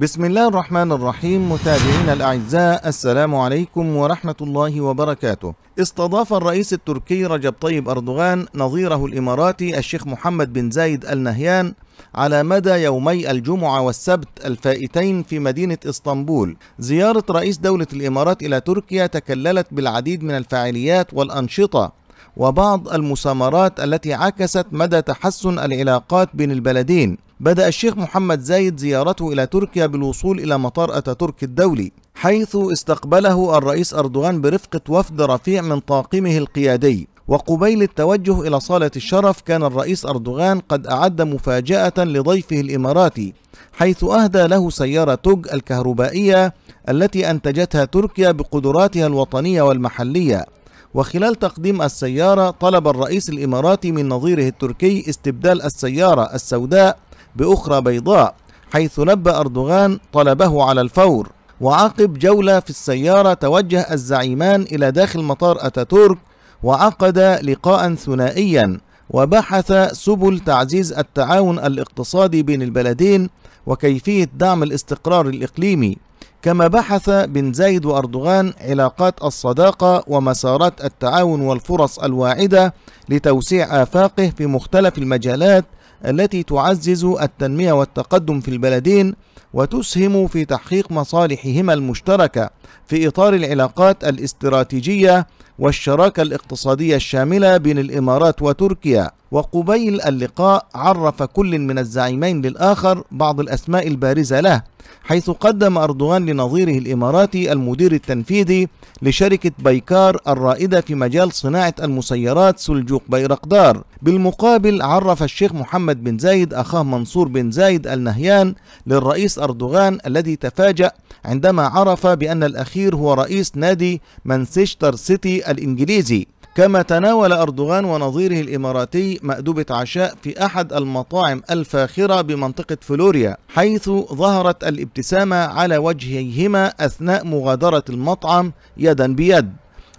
بسم الله الرحمن الرحيم متابعينا الأعزاء السلام عليكم ورحمة الله وبركاته استضاف الرئيس التركي رجب طيب أردوغان نظيره الإماراتي الشيخ محمد بن زايد النهيان على مدى يومي الجمعة والسبت الفائتين في مدينة اسطنبول زيارة رئيس دولة الإمارات إلى تركيا تكللت بالعديد من الفعاليات والأنشطة وبعض المسامرات التي عكست مدى تحسن العلاقات بين البلدين بدأ الشيخ محمد زايد زيارته إلى تركيا بالوصول إلى مطار أتاتورك الدولي حيث استقبله الرئيس أردوغان برفقة وفد رفيع من طاقمه القيادي وقبيل التوجه إلى صالة الشرف كان الرئيس أردوغان قد أعد مفاجأة لضيفه الإماراتي حيث أهدى له سيارة توج الكهربائية التي أنتجتها تركيا بقدراتها الوطنية والمحلية وخلال تقديم السيارة طلب الرئيس الإماراتي من نظيره التركي استبدال السيارة السوداء بأخرى بيضاء حيث نبأ أردوغان طلبه على الفور وعقب جولة في السيارة توجه الزعيمان إلى داخل مطار أتاتورك وعقد لقاء ثنائيا وبحث سبل تعزيز التعاون الاقتصادي بين البلدين وكيفية دعم الاستقرار الإقليمي كما بحث بن زايد وأردوغان علاقات الصداقة ومسارات التعاون والفرص الواعدة لتوسيع آفاقه في مختلف المجالات التي تعزز التنمية والتقدم في البلدين وتسهم في تحقيق مصالحهما المشتركة في إطار العلاقات الاستراتيجية والشراكة الاقتصادية الشاملة بين الإمارات وتركيا وقبيل اللقاء عرف كل من الزعيمين للآخر بعض الأسماء البارزة له حيث قدم أردوغان لنظيره الإماراتي المدير التنفيذي لشركة بيكار الرائدة في مجال صناعة المسيرات سلجوق بيرقدار بالمقابل عرف الشيخ محمد بن زايد أخاه منصور بن زايد النهيان للرئيس أردوغان الذي تفاجأ عندما عرف بأن الأخير هو رئيس نادي مانشستر سيتي الإنجليزي كما تناول أردوغان ونظيره الإماراتي مأدوبة عشاء في أحد المطاعم الفاخرة بمنطقة فلوريا حيث ظهرت الابتسامة على وجهيهما أثناء مغادرة المطعم يدا بيد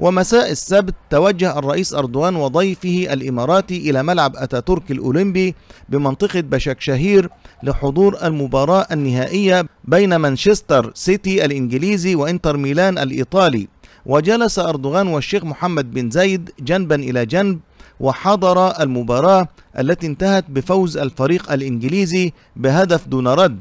ومساء السبت توجه الرئيس أردوغان وضيفه الإماراتي إلى ملعب أتاتورك الأولمبي بمنطقة بشكشهير لحضور المباراة النهائية بين مانشستر سيتي الإنجليزي وإنتر ميلان الإيطالي وجلس أردوغان والشيخ محمد بن زايد جنبا إلى جنب وحضر المباراة التي انتهت بفوز الفريق الإنجليزي بهدف دون رد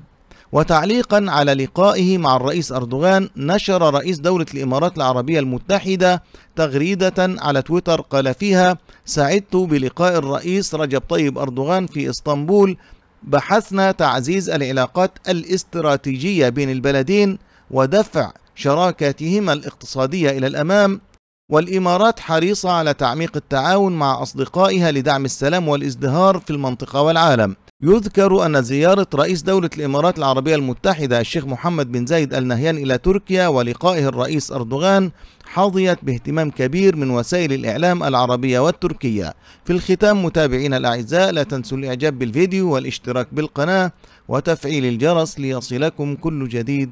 وتعليقا على لقائه مع الرئيس أردوغان نشر رئيس دولة الإمارات العربية المتحدة تغريدة على تويتر قال فيها سعدت بلقاء الرئيس رجب طيب أردوغان في إسطنبول بحثنا تعزيز العلاقات الاستراتيجية بين البلدين ودفع شراكاتهما الاقتصادية إلى الأمام والإمارات حريصة على تعميق التعاون مع أصدقائها لدعم السلام والازدهار في المنطقة والعالم يذكر أن زيارة رئيس دولة الإمارات العربية المتحدة الشيخ محمد بن زايد آل نهيان إلى تركيا ولقائه الرئيس أردوغان حظيت باهتمام كبير من وسائل الإعلام العربية والتركية في الختام متابعينا الأعزاء لا تنسوا الإعجاب بالفيديو والاشتراك بالقناة وتفعيل الجرس ليصلكم كل جديد